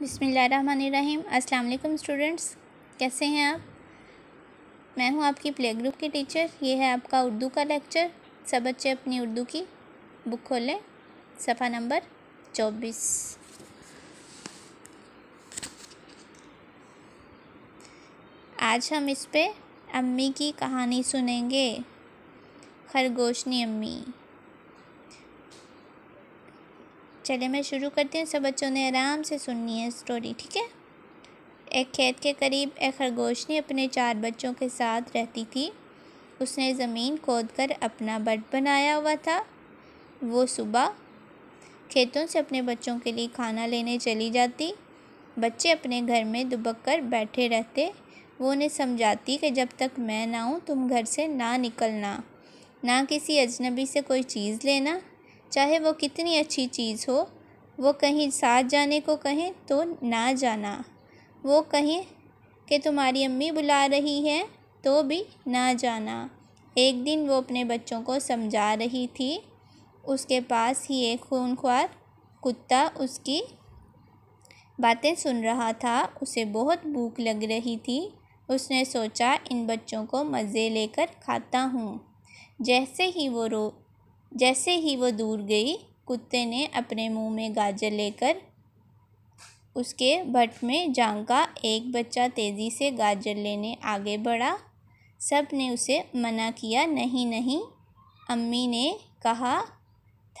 बिसमीम अल्लाम स्टूडेंट्स कैसे हैं आप मैं हूं आपकी प्ले ग्रुप की टीचर ये है आपका उर्दू का लेक्चर सब बच्चे अपनी उर्दू की बुक खोलें सफ़ा नंबर चौबीस आज हम इस पे अम्मी की कहानी सुनेंगे खरगोशनी अम्मी चले मैं शुरू करती हूँ सब बच्चों ने आराम से सुननी है स्टोरी ठीक है एक खेत के करीब एक खरगोशनी अपने चार बच्चों के साथ रहती थी उसने ज़मीन खोद कर अपना बट बनाया हुआ था वो सुबह खेतों से अपने बच्चों के लिए खाना लेने चली जाती बच्चे अपने घर में दुबक कर बैठे रहते वो उन्हें समझाती कि जब तक मैं ना हूँ तुम घर से ना निकलना ना किसी अजनबी से कोई चीज़ लेना चाहे वो कितनी अच्छी चीज़ हो वो कहीं साथ जाने को कहें तो ना जाना वो कहें कि तुम्हारी अम्मी बुला रही है तो भी ना जाना एक दिन वो अपने बच्चों को समझा रही थी उसके पास ही एक खूनख्वार कुत्ता उसकी बातें सुन रहा था उसे बहुत भूख लग रही थी उसने सोचा इन बच्चों को मज़े लेकर खाता हूँ जैसे ही वो रो जैसे ही वो दूर गई कुत्ते ने अपने मुंह में गाजर लेकर उसके भट में झांका एक बच्चा तेज़ी से गाजर लेने आगे बढ़ा सब ने उसे मना किया नहीं नहीं अम्मी ने कहा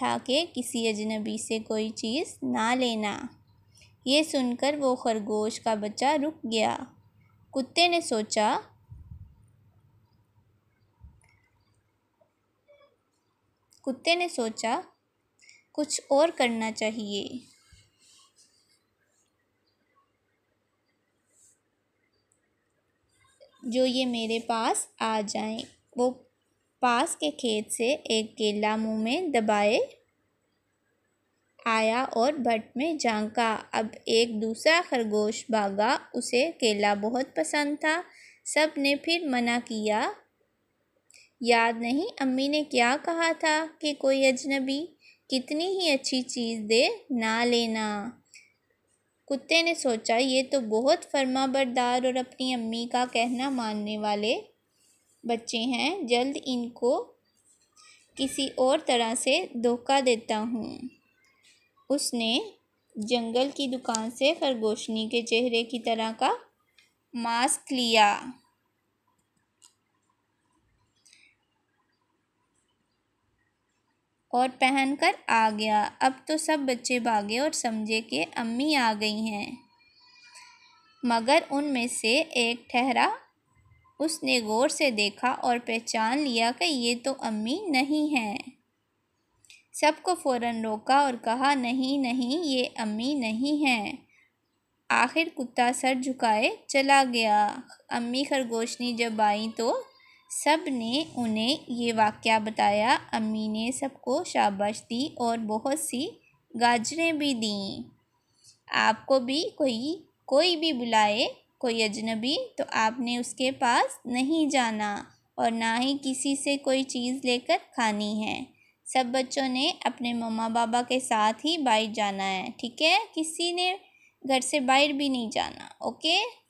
था कि किसी अजनबी से कोई चीज़ ना लेना ये सुनकर वो खरगोश का बच्चा रुक गया कुत्ते ने सोचा कुत्ते ने सोचा कुछ और करना चाहिए जो ये मेरे पास आ जाए वो पास के खेत से एक केला मुंह में दबाए आया और भट में झांका अब एक दूसरा खरगोश भागा उसे केला बहुत पसंद था सब ने फिर मना किया याद नहीं अम्मी ने क्या कहा था कि कोई अजनबी कितनी ही अच्छी चीज़ दे ना लेना कुत्ते ने सोचा ये तो बहुत फर्मा बरदार और अपनी अम्मी का कहना मानने वाले बच्चे हैं जल्द इनको किसी और तरह से धोखा देता हूँ उसने जंगल की दुकान से खरगोशनी के चेहरे की तरह का मास्क लिया और पहन कर आ गया अब तो सब बच्चे भागे और समझे कि अम्मी आ गई हैं मगर उनमें से एक ठहरा उसने गौर से देखा और पहचान लिया कि ये तो अम्मी नहीं हैं सबको फ़ौरन रोका और कहा नहीं नहीं ये अम्मी नहीं हैं आखिर कुत्ता सर झुकाए चला गया अम्मी खरगोशनी जब आई तो सब ने उन्हें ये वाक्य बताया अम्मी ने सबको शाबाश दी और बहुत सी गाजरें भी दी आपको भी कोई कोई भी बुलाए कोई अजनबी तो आपने उसके पास नहीं जाना और ना ही किसी से कोई चीज़ लेकर खानी है सब बच्चों ने अपने मम्मा बाबा के साथ ही बाहर जाना है ठीक है किसी ने घर से बाहर भी नहीं जाना ओके